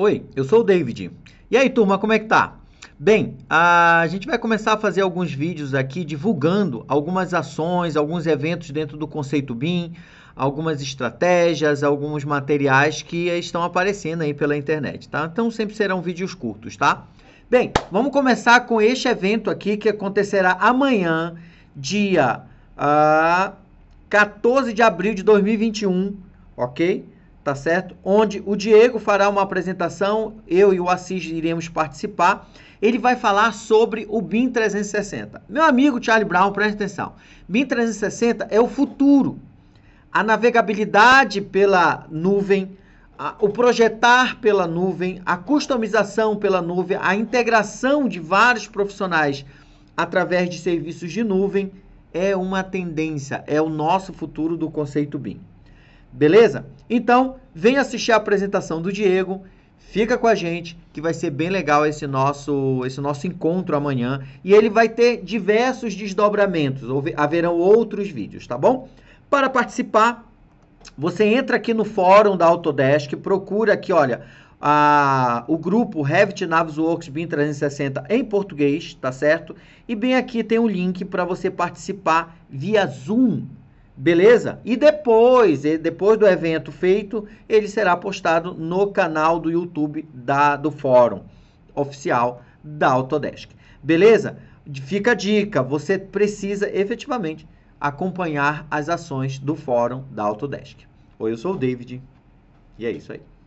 Oi, eu sou o David. E aí, turma, como é que tá? Bem, a gente vai começar a fazer alguns vídeos aqui divulgando algumas ações, alguns eventos dentro do conceito BIM, algumas estratégias, alguns materiais que estão aparecendo aí pela internet, tá? Então sempre serão vídeos curtos, tá? Bem, vamos começar com este evento aqui que acontecerá amanhã, dia uh, ah, 14 de abril de 2021, ok? tá certo? Onde o Diego fará uma apresentação, eu e o Assis iremos participar. Ele vai falar sobre o BIM 360. Meu amigo Charlie Brown, preste atenção. BIM 360 é o futuro. A navegabilidade pela nuvem, a, o projetar pela nuvem, a customização pela nuvem, a integração de vários profissionais através de serviços de nuvem é uma tendência, é o nosso futuro do conceito BIM. Beleza? Então, vem assistir a apresentação do Diego. Fica com a gente, que vai ser bem legal esse nosso, esse nosso encontro amanhã. E ele vai ter diversos desdobramentos, haverão outros vídeos, tá bom? Para participar, você entra aqui no fórum da Autodesk, procura aqui, olha, a, o grupo Revit Navisworks Works BIM 360 em português, tá certo? E bem aqui tem um link para você participar via Zoom, Beleza? E depois, depois do evento feito, ele será postado no canal do YouTube da, do fórum oficial da Autodesk. Beleza? Fica a dica, você precisa efetivamente acompanhar as ações do fórum da Autodesk. Oi, eu sou o David e é isso aí.